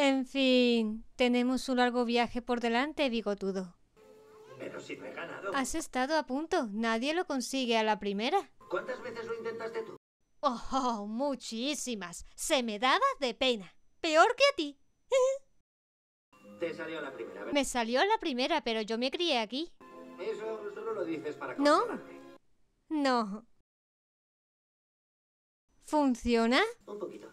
En fin, tenemos un largo viaje por delante, bigotudo. Pero si he ganado. Has estado a punto. Nadie lo consigue a la primera. ¿Cuántas veces lo intentaste tú? Oh, muchísimas. Se me daba de pena. Peor que a ti. Te salió la primera vez. Me salió la primera, pero yo me crié aquí. Eso solo lo dices para No. No. ¿Funciona? Un poquito.